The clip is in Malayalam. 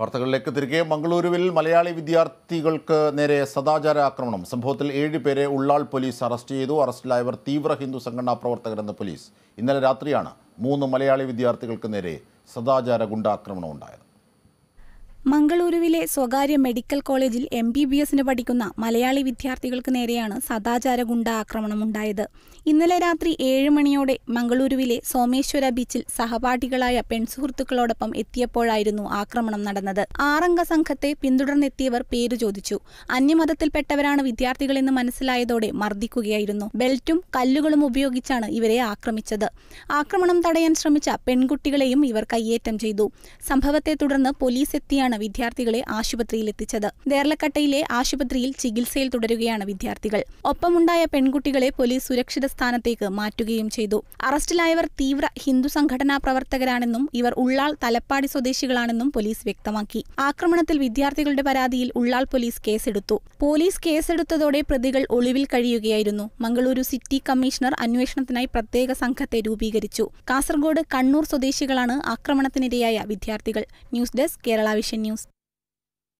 വാർത്തകളിലേക്ക് തിരികെ മംഗളൂരുവിൽ മലയാളി വിദ്യാർത്ഥികൾക്ക് നേരെ സദാചാര ആക്രമണം സംഭവത്തിൽ ഏഴ് പേരെ ഉള്ളാൾ പോലീസ് അറസ്റ്റ് ചെയ്തു അറസ്റ്റിലായവർ തീവ്ര ഹിന്ദു സംഘടനാ പ്രവർത്തകരെന്ന് പോലീസ് ഇന്നലെ രാത്രിയാണ് മൂന്ന് മലയാളി വിദ്യാർത്ഥികൾക്ക് നേരെ സദാചാര ഗുണ്ടാക്രമണം ഉണ്ടായത് മംഗളൂരുവിലെ സ്വകാര്യ മെഡിക്കൽ കോളേജിൽ എം ബി ബി എസിന് പഠിക്കുന്ന മലയാളി വിദ്യാർത്ഥികൾക്ക് നേരെയാണ് സദാചാര ഗുണ്ട ആക്രമണമുണ്ടായത് ഇന്നലെ രാത്രി ഏഴ് മണിയോടെ മംഗളൂരുവിലെ സോമേശ്വര ബീച്ചിൽ സഹപാഠികളായ പെൺസുഹൃത്തുക്കളോടൊപ്പം എത്തിയപ്പോഴായിരുന്നു ആക്രമണം നടന്നത് ആറംഗ സംഘത്തെ പിന്തുടർന്നെത്തിയവർ പേര് ചോദിച്ചു അന്യമതത്തിൽപ്പെട്ടവരാണ് വിദ്യാർത്ഥികളെന്ന് മനസ്സിലായതോടെ മർദ്ദിക്കുകയായിരുന്നു ബെൽറ്റും കല്ലുകളും ഉപയോഗിച്ചാണ് ഇവരെ ആക്രമിച്ചത് ആക്രമണം തടയാൻ ശ്രമിച്ച പെൺകുട്ടികളെയും ഇവർ കയ്യേറ്റം ചെയ്തു സംഭവത്തെ തുടർന്ന് പോലീസ് എത്തിയാണ് ആണ് വിദ്യാർത്ഥികളെ ആശുപത്രിയിൽ എത്തിച്ചത് ദേർലക്കട്ടയിലെ ആശുപത്രിയിൽ ചികിത്സയിൽ തുടരുകയാണ് വിദ്യാർത്ഥികൾ ഒപ്പമുണ്ടായ പെൺകുട്ടികളെ പോലീസ് സുരക്ഷിത സ്ഥാനത്തേക്ക് മാറ്റുകയും ചെയ്തു അറസ്റ്റിലായവർ തീവ്ര ഹിന്ദു സംഘടനാ പ്രവർത്തകരാണെന്നും ഇവർ ഉള്ളാൾ തലപ്പാടി സ്വദേശികളാണെന്നും പോലീസ് വ്യക്തമാക്കി ആക്രമണത്തിൽ വിദ്യാർത്ഥികളുടെ പരാതിയിൽ ഉള്ളാൾ പോലീസ് കേസെടുത്തു പോലീസ് കേസെടുത്തതോടെ പ്രതികൾ ഒളിവിൽ കഴിയുകയായിരുന്നു മംഗളൂരു സിറ്റി കമ്മീഷണർ അന്വേഷണത്തിനായി പ്രത്യേക സംഘത്തെ രൂപീകരിച്ചു കാസർഗോഡ് കണ്ണൂർ സ്വദേശികളാണ് ആക്രമണത്തിനിരയായ വിദ്യാർത്ഥികൾ news desk Kerala vision news